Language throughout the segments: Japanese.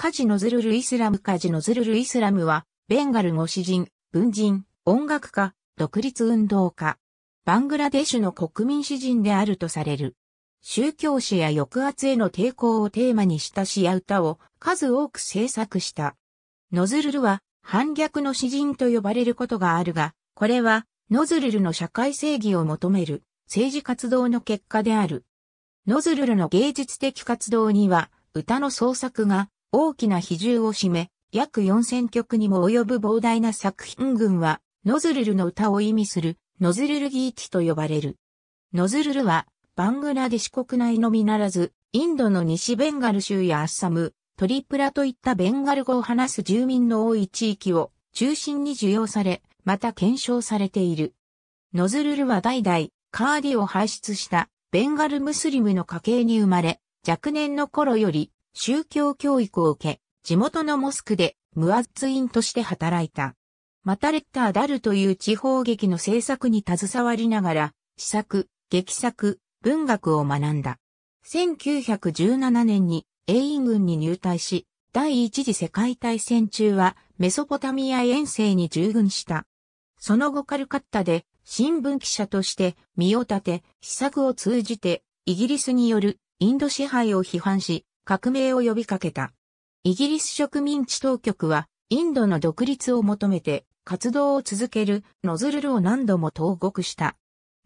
カジノズルルイスラムカジノズルルイスラムは、ベンガル語詩人、文人、音楽家、独立運動家。バングラデシュの国民詩人であるとされる。宗教史や抑圧への抵抗をテーマにした詩や歌を数多く制作した。ノズルルは反逆の詩人と呼ばれることがあるが、これはノズルルの社会正義を求める政治活動の結果である。ノズルルの芸術的活動には歌の創作が大きな比重を占め、約4000曲にも及ぶ膨大な作品群は、ノズルルの歌を意味する、ノズルルギーティと呼ばれる。ノズルルは、バングラデシュ国内のみならず、インドの西ベンガル州やアッサム、トリプラといったベンガル語を話す住民の多い地域を中心に受容され、また検証されている。ノズルルは代々、カーディを排出したベンガルムスリムの家系に生まれ、若年の頃より宗教教育を受け、地元のモスクでムアッツインとして働いた。またレッターダルという地方劇の制作に携わりながら、詩作、劇作、文学を学んだ。1917年に英院軍に入隊し、第一次世界大戦中はメソポタミア遠征に従軍した。その後カルカッタで新聞記者として身を立て、試作を通じてイギリスによるインド支配を批判し、革命を呼びかけた。イギリス植民地当局は、インドの独立を求めて、活動を続けるノズルルを何度も投獄した。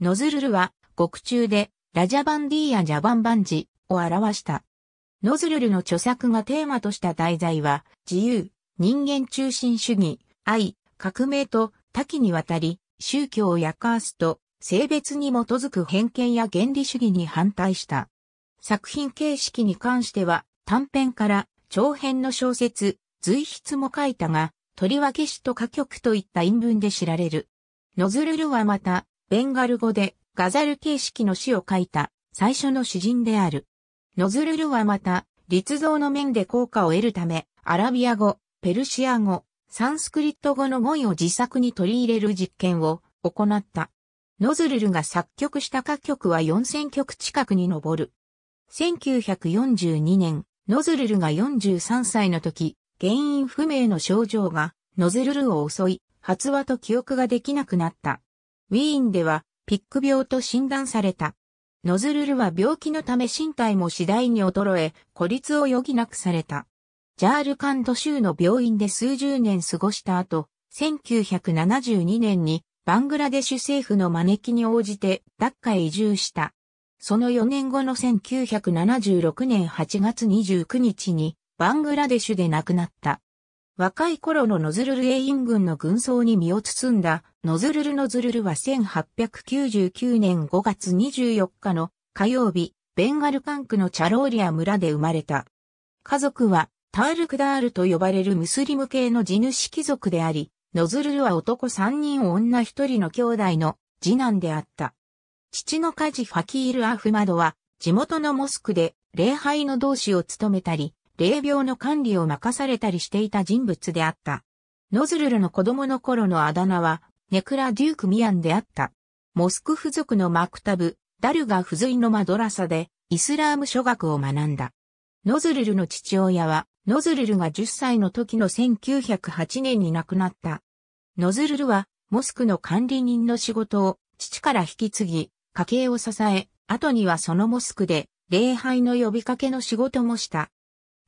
ノズルルは、獄中で、ラジャバンディやジャバンバンジを表した。ノズルルの著作がテーマとした題材は、自由、人間中心主義、愛、革命と多岐にわたり、宗教やカースト、性別に基づく偏見や原理主義に反対した。作品形式に関しては短編から長編の小説、随筆も書いたが、とりわけ詩と歌曲といった因文で知られる。ノズルルはまた、ベンガル語でガザル形式の詩を書いた最初の詩人である。ノズルルはまた、立像の面で効果を得るため、アラビア語、ペルシア語、サンスクリット語の語彙を自作に取り入れる実験を行った。ノズルルが作曲した歌曲は4000曲近くに上る。1942年、ノズルルが43歳の時、原因不明の症状が、ノズルルを襲い、発話と記憶ができなくなった。ウィーンでは、ピック病と診断された。ノズルルは病気のため身体も次第に衰え、孤立を余儀なくされた。ジャールカンド州の病院で数十年過ごした後、1972年にバングラデシュ政府の招きに応じてダッカへ移住した。その4年後の1976年8月29日にバングラデシュで亡くなった。若い頃のノズルルエイン軍の軍装に身を包んだノズルルノズルルは1899年5月24日の火曜日、ベンガル管区のチャローリア村で生まれた。家族はタールクダールと呼ばれるムスリム系の地主貴族であり、ノズルルは男3人女1人の兄弟の次男であった。父のカジ・ファキール・アフマドは、地元のモスクで礼拝の同志を務めたり、霊廟の管理を任されたりしていた人物であった。ノズルルの子供の頃のあだ名は、ネクラ・デューク・ミアンであった。モスク付属のマクタブ、ダルガ付随のマドラサで、イスラーム諸学を学んだ。ノズルルの父親は、ノズルルが10歳の時の1908年に亡くなった。ノズルルは、モスクの管理人の仕事を父から引き継ぎ、家計を支え、後にはそのモスクで礼拝の呼びかけの仕事もした。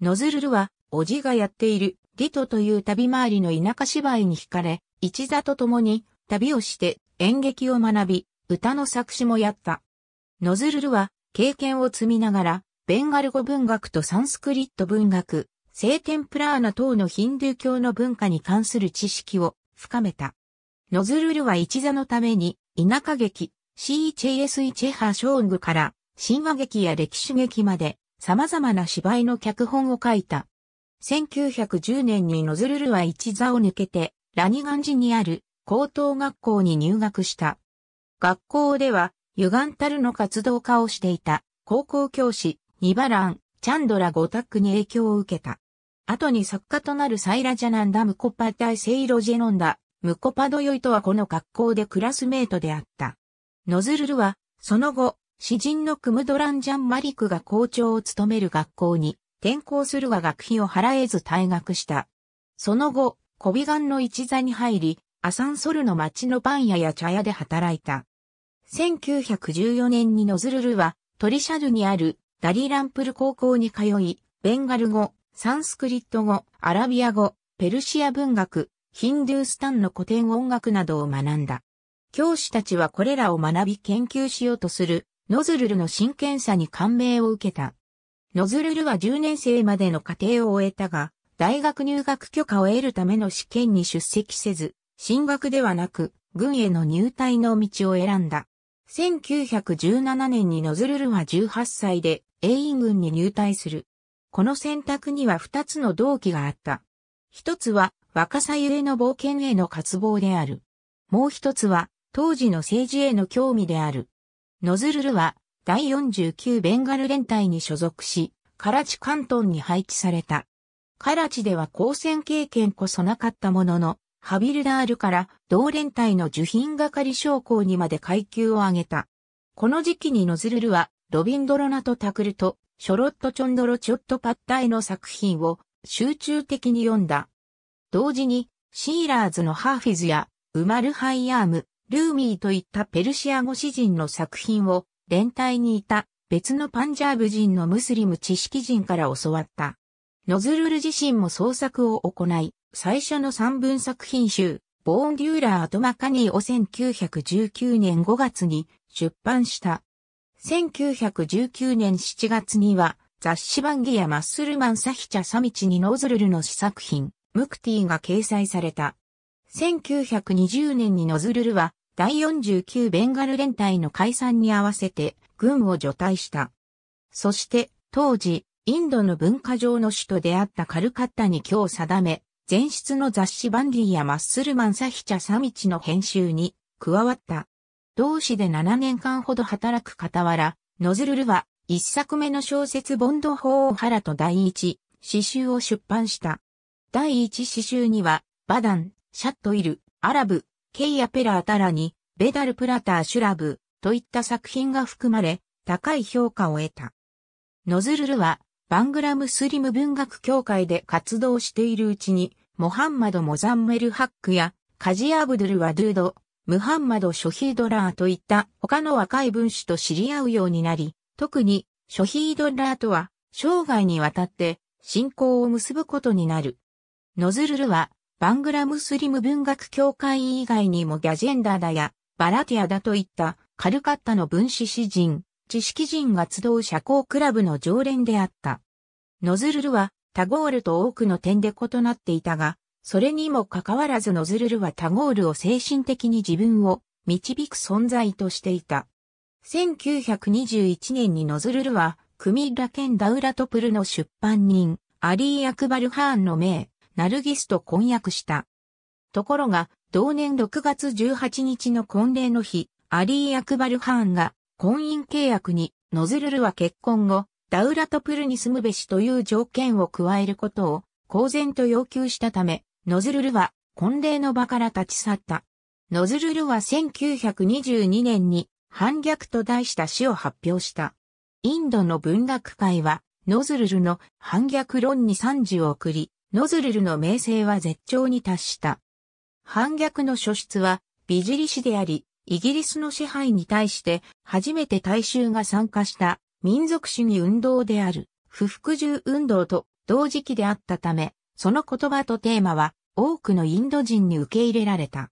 ノズルルは、おじがやっている、リトという旅回りの田舎芝居に惹かれ、一座と共に旅をして演劇を学び、歌の作詞もやった。ノズルルは、経験を積みながら、ベンガル語文学とサンスクリット文学、聖天プラーナ等のヒンドゥー教の文化に関する知識を深めた。ノズルルは一座のために、田舎劇、CHS イチェハ・ショーングから神話劇や歴史劇まで様々な芝居の脚本を書いた。1910年にノズルルは一座を抜けてラニガンジにある高等学校に入学した。学校ではユガンタルの活動家をしていた高校教師ニバラン、チャンドラ・ゴタックに影響を受けた。後に作家となるサイラジャナンダ・ムコパ対セイロジェノンダ、ムコパドヨイとはこの学校でクラスメートであった。ノズルルは、その後、詩人のクムドランジャン・マリクが校長を務める学校に転校するが学費を払えず退学した。その後、コビガンの一座に入り、アサンソルの町のパン屋や茶屋で働いた。1914年にノズルルは、トリシャルにあるダリランプル高校に通い、ベンガル語、サンスクリット語、アラビア語、ペルシア文学、ヒンドゥースタンの古典音楽などを学んだ。教師たちはこれらを学び研究しようとする、ノズルルの真剣さに感銘を受けた。ノズルルは10年生までの過程を終えたが、大学入学許可を得るための試験に出席せず、進学ではなく、軍への入隊の道を選んだ。1917年にノズルルは18歳で、英員軍に入隊する。この選択には2つの動機があった。一つは、若さゆえの冒険への渇望である。もう1つは、当時の政治への興味である。ノズルルは、第49ベンガル連隊に所属し、カラチ関東に配置された。カラチでは交戦経験こそなかったものの、ハビルダールから同連隊の受品係将校にまで階級を上げた。この時期にノズルルは、ロビンドロナとタクルと、ショロット・チョンドロ・チョット・パッタイの作品を集中的に読んだ。同時に、シーラーズのハーフィズや、ウマル・ハイヤーム、ルーミーといったペルシア語詩人の作品を連帯にいた別のパンジャーブ人のムスリム知識人から教わった。ノズルル自身も創作を行い、最初の三文作品集、ボーンデューラーアトマカニーを1919年5月に出版した。1919年7月には、雑誌版ギアマッスルマンサヒチャサミチにノズルルの試作品、ムクティが掲載された。1920年にノズルルは第49ベンガル連隊の解散に合わせて軍を除隊した。そして当時、インドの文化上の首都であったカルカッタに今日定め、前出の雑誌バンディやマッスルマンサヒチャサミチの編集に加わった。同誌で7年間ほど働く傍ら、ノズルルは一作目の小説ボンド法を原と第一詩集を出版した。第一詩集には、バダン、シャットイル、アラブ、ケイアペラータラニ、ベダルプラターシュラブ、といった作品が含まれ、高い評価を得た。ノズルルは、バングラムスリム文学協会で活動しているうちに、モハンマド・モザンメル・ハックや、カジ・アブドゥル・ワドゥード、ムハンマド・ショヒードラーといった他の若い文士と知り合うようになり、特に、ショヒードラーとは、生涯にわたって、信仰を結ぶことになる。ノズルルは、バングラムスリム文学協会以外にもギャジェンダーだや、バラティアだといったカルカッタの分子詩人、知識人が集う社交クラブの常連であった。ノズルルはタゴールと多くの点で異なっていたが、それにもかかわらずノズルルはタゴールを精神的に自分を導く存在としていた。1921年にノズルルは、クミラケン・ダウラトプルの出版人、アリー・アクバルハーンの名、ナルギスと婚約した。ところが、同年6月18日の婚礼の日、アリー・アクバル・ハーンが婚姻契約に、ノズルルは結婚後、ダウラトプルに住むべしという条件を加えることを公然と要求したため、ノズルルは婚礼の場から立ち去った。ノズルルは1922年に反逆と題した詩を発表した。インドの文学界は、ノズルルの反逆論に賛辞を送り、ノズルルの名声は絶頂に達した。反逆の初出は、ビジリ氏であり、イギリスの支配に対して初めて大衆が参加した民族主義運動である不服従運動と同時期であったため、その言葉とテーマは多くのインド人に受け入れられた。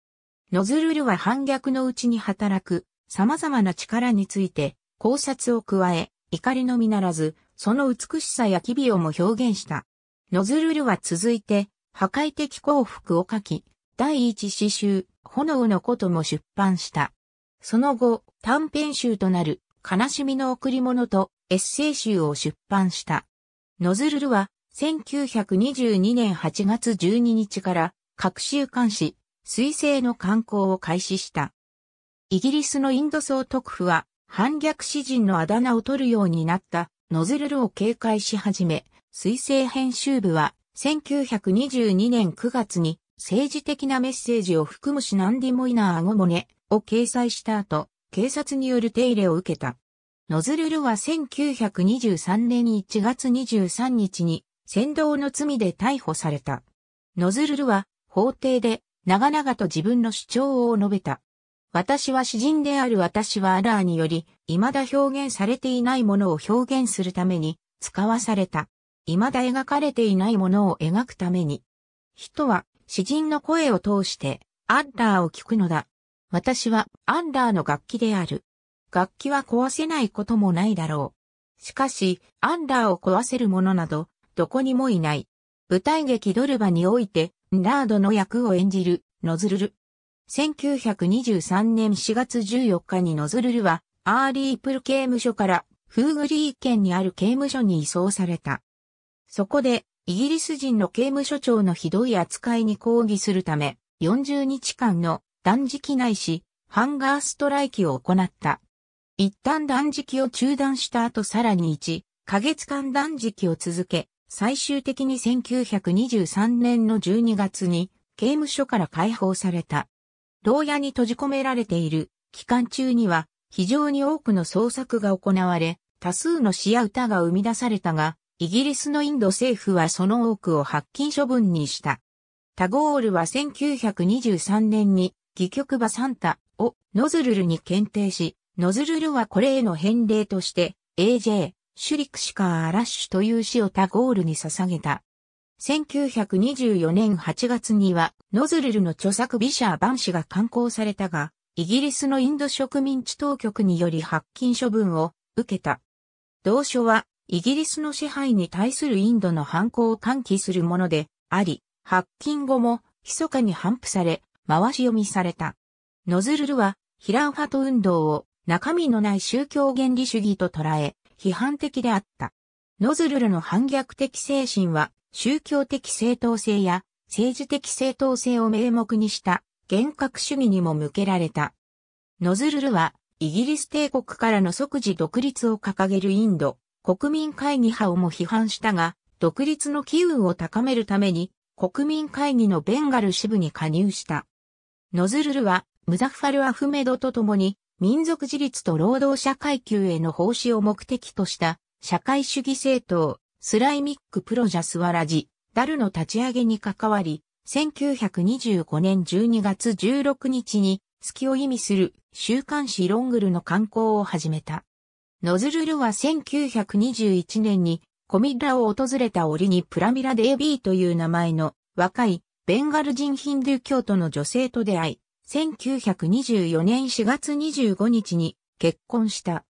ノズルルは反逆のうちに働く様々な力について考察を加え、怒りのみならず、その美しさや機微をも表現した。ノズルルは続いて、破壊的幸福を書き、第一詩集、炎のことも出版した。その後、短編集となる、悲しみの贈り物とエッセイ集を出版した。ノズルルは、1922年8月12日から、各週刊誌、水星の刊行を開始した。イギリスのインド総督府は、反逆詩人のあだ名を取るようになった、ノズルルを警戒し始め、水星編集部は、1922年9月に政治的なメッセージを含むシナンディモイナーアゴモネを掲載した後、警察による手入れを受けた。ノズルルは1923年1月23日に、扇動の罪で逮捕された。ノズルルは、法廷で、長々と自分の主張を述べた。私は詩人である私はアラーにより、未だ表現されていないものを表現するために、使わされた。未だ描かれていないものを描くために、人は詩人の声を通してアンダーを聞くのだ。私はアンダーの楽器である。楽器は壊せないこともないだろう。しかし、アンダーを壊せる者など、どこにもいない。舞台劇ドルバにおいて、ラードの役を演じる、ノズルル。1923年4月14日にノズルルは、アーリープル刑務所から、フーグリー県にある刑務所に移送された。そこで、イギリス人の刑務所長のひどい扱いに抗議するため、40日間の断食ないし、ハンガーストライキを行った。一旦断食を中断した後さらに1、ヶ月間断食を続け、最終的に1923年の12月に刑務所から解放された。牢屋に閉じ込められている期間中には非常に多くの創作が行われ、多数の詩や歌が生み出されたが、イギリスのインド政府はその多くを発禁処分にした。タゴールは1923年に、戯曲バサンタをノズルルに検定し、ノズルルはこれへの返礼として、AJ、シュリクシカー・アラッシュという詩をタゴールに捧げた。1924年8月には、ノズルルの著作ビシャー・バン氏が刊行されたが、イギリスのインド植民地当局により発禁処分を受けた。同書はイギリスの支配に対するインドの反抗を喚起するものであり、発禁後も密かに反布され、回し読みされた。ノズルルは、ヒラウファト運動を中身のない宗教原理主義と捉え、批判的であった。ノズルルの反逆的精神は、宗教的正当性や政治的正当性を名目にした厳格主義にも向けられた。ノズルルは、イギリス帝国からの即時独立を掲げるインド、国民会議派をも批判したが、独立の機運を高めるために、国民会議のベンガル支部に加入した。ノズルルは、ムザファル・アフメドと共に、民族自立と労働者階級への奉仕を目的とした、社会主義政党、スライミック・プロジャスワラジ、ダルの立ち上げに関わり、1925年12月16日に、月を意味する週刊誌ロングルの刊行を始めた。ノズルルは1921年にコミッラを訪れた折にプラミラ・デービーという名前の若いベンガル人ヒンドゥー教徒の女性と出会い、1924年4月25日に結婚した。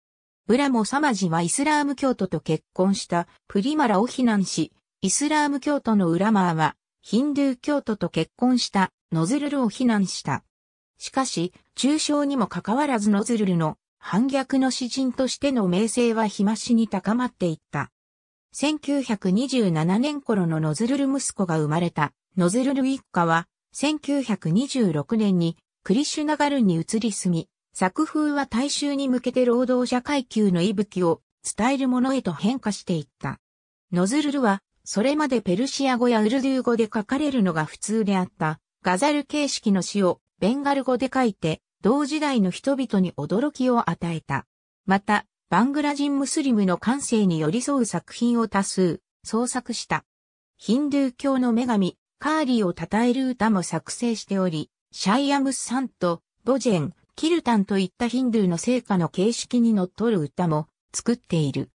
ブラモ・サマジはイスラーム教徒と結婚したプリマラを非難し、イスラーム教徒のウラマーはヒンドゥー教徒と結婚したノズルルを非難した。しかし、中傷にもかかわらずノズルルの反逆の詩人としての名声は日増しに高まっていった。1927年頃のノズルル息子が生まれた、ノズルル一家は、1926年にクリシュナガルに移り住み、作風は大衆に向けて労働者階級の息吹を伝えるものへと変化していった。ノズルルは、それまでペルシア語やウルドゥー語で書かれるのが普通であった、ガザル形式の詩をベンガル語で書いて、同時代の人々に驚きを与えた。また、バングラ人ムスリムの感性に寄り添う作品を多数、創作した。ヒンドゥー教の女神、カーリーを称える歌も作成しており、シャイアムスサント、ボジェン、キルタンといったヒンドゥーの聖歌の形式にのっとる歌も作っている。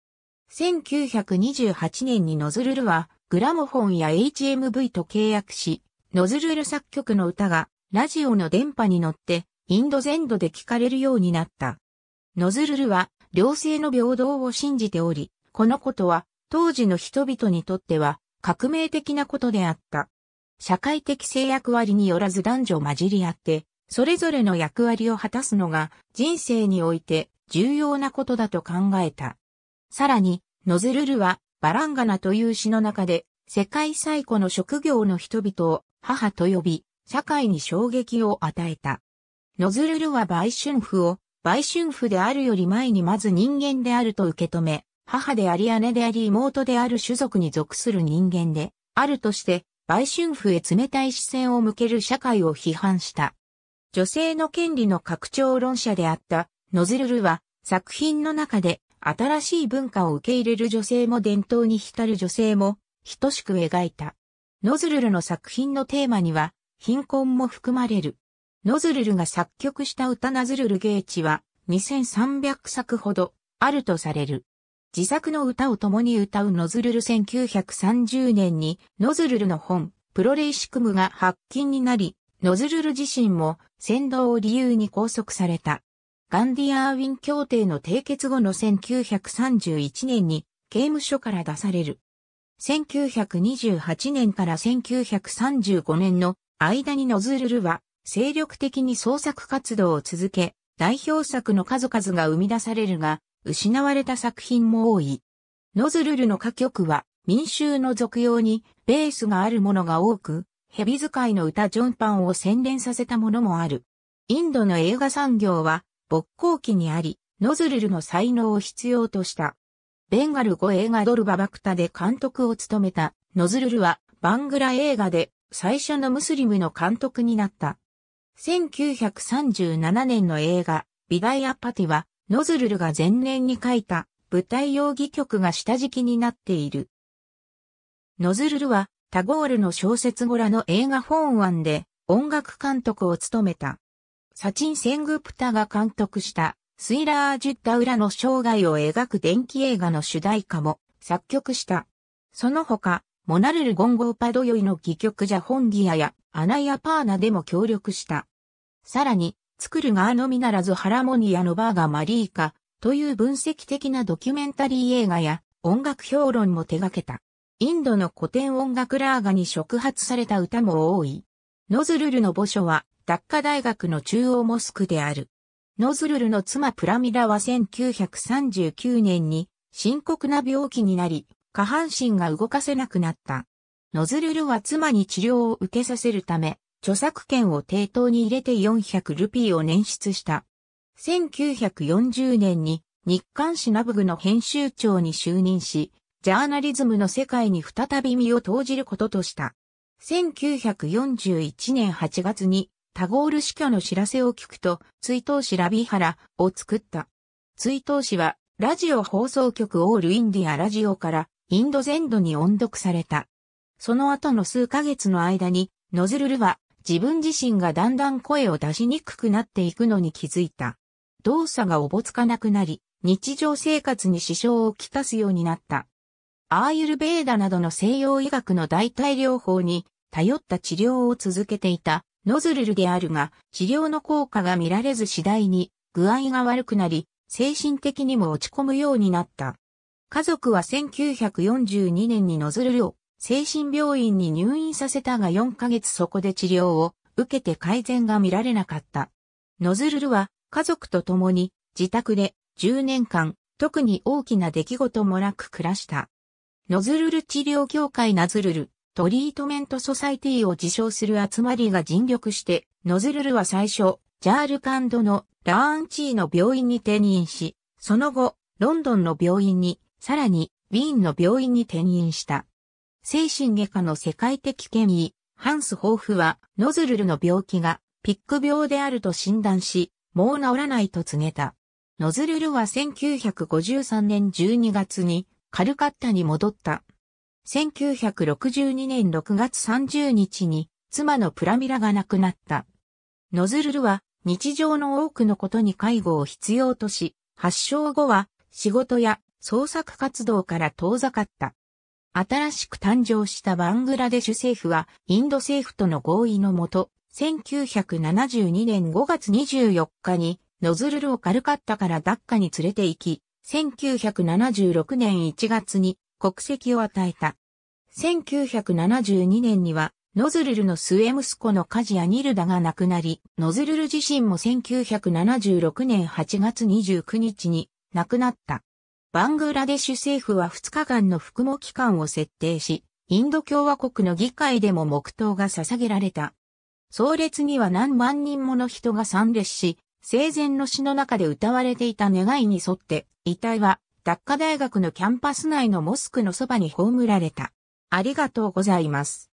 1928年にノズルルはグラモフォンや HMV と契約し、ノズルル作曲の歌がラジオの電波に乗ってインド全土で聞かれるようになった。ノズルルは、両性の平等を信じており、このことは、当時の人々にとっては、革命的なことであった。社会的制約割によらず男女混じり合って、それぞれの役割を果たすのが人生において重要なことだと考えた。さらに、ノズルルはバランガナという詩の中で世界最古の職業の人々を母と呼び、社会に衝撃を与えた。ノズルルは売春婦を、売春婦であるより前にまず人間であると受け止め、母であり姉であり妹である種族に属する人間で、あるとして、売春婦へ冷たい視線を向ける社会を批判した。女性の権利の拡張論者であった、ノズルルは、作品の中で、新しい文化を受け入れる女性も伝統に浸る女性も、等しく描いた。ノズルルの作品のテーマには、貧困も含まれる。ノズルルが作曲した歌ナズルルゲーチは2300作ほどあるとされる。自作の歌を共に歌うノズルル1930年にノズルルの本プロレイシクムが発禁になり、ノズルル自身も先導を理由に拘束された。ガンディ・アーウィン協定の締結後の1931年に刑務所から出される。1928年から1935年の間にノズルルは精力的に創作活動を続け、代表作の数々が生み出されるが、失われた作品も多い。ノズルルの歌曲は民衆の俗用にベースがあるものが多く、蛇使いの歌ジョンパンを洗練させたものもある。インドの映画産業は勃興期にあり、ノズルルの才能を必要とした。ベンガル語映画ドルババクタで監督を務めたノズルルはバングラ映画で最初のムスリムの監督になった。1937年の映画、美大アパティは、ノズルルが前年に書いた舞台用戯曲が下敷きになっている。ノズルルは、タゴールの小説ごらの映画本案で音楽監督を務めた。サチン・セングプタが監督したスイラー・ジュッダウラの生涯を描く電気映画の主題歌も作曲した。その他、モナルル・ゴンゴーパドヨイの戯曲ジャホンギアやアナイアパーナでも協力した。さらに、作る側のみならずハラモニアのバーガマリーカという分析的なドキュメンタリー映画や音楽評論も手掛けた。インドの古典音楽ラーガに触発された歌も多い。ノズルルの墓所は、ダッカ大学の中央モスクである。ノズルルの妻プラミラは1939年に深刻な病気になり、下半身が動かせなくなった。ノズルルは妻に治療を受けさせるため、著作権を抵当に入れて400ルピーを捻出した。1940年に日刊誌ナブグの編集長に就任し、ジャーナリズムの世界に再び身を投じることとした。1941年8月にタゴール死去の知らせを聞くと、追悼誌ラビハラを作った。追悼誌は、ラジオ放送局オールインディアラジオからインド全土に音読された。その後の数ヶ月の間に、ノズルルは自分自身がだんだん声を出しにくくなっていくのに気づいた。動作がおぼつかなくなり、日常生活に支障をきたすようになった。アーユルベーダなどの西洋医学の代替療法に頼った治療を続けていたノズルルであるが、治療の効果が見られず次第に具合が悪くなり、精神的にも落ち込むようになった。家族は1942年にノズルルを精神病院に入院させたが4ヶ月そこで治療を受けて改善が見られなかった。ノズルルは家族と共に自宅で10年間特に大きな出来事もなく暮らした。ノズルル治療協会ナズルルトリートメントソサイティを自称する集まりが尽力して、ノズルルは最初、ジャールカンドのラーンチーの病院に転院し、その後、ロンドンの病院に、さらに、ウィーンの病院に転院した。精神外科の世界的権威、ハンス・ホーフは、ノズルルの病気が、ピック病であると診断し、もう治らないと告げた。ノズルルは1953年12月に、カルカッタに戻った。1962年6月30日に、妻のプラミラが亡くなった。ノズルルは、日常の多くのことに介護を必要とし、発症後は仕事や創作活動から遠ざかった。新しく誕生したバングラデシュ政府は、インド政府との合意のもと、1972年5月24日に、ノズルルをカルカッタからダッカに連れて行き、1976年1月に国籍を与えた。1972年には、ノズルルの末息子のカジア・ニルダが亡くなり、ノズルル自身も1976年8月29日に亡くなった。バングラデシュ政府は2日間の服務期間を設定し、インド共和国の議会でも黙祷が捧げられた。葬列には何万人もの人が参列し、生前の詩の中で歌われていた願いに沿って、遺体は、ダッカ大学のキャンパス内のモスクのそばに葬られた。ありがとうございます。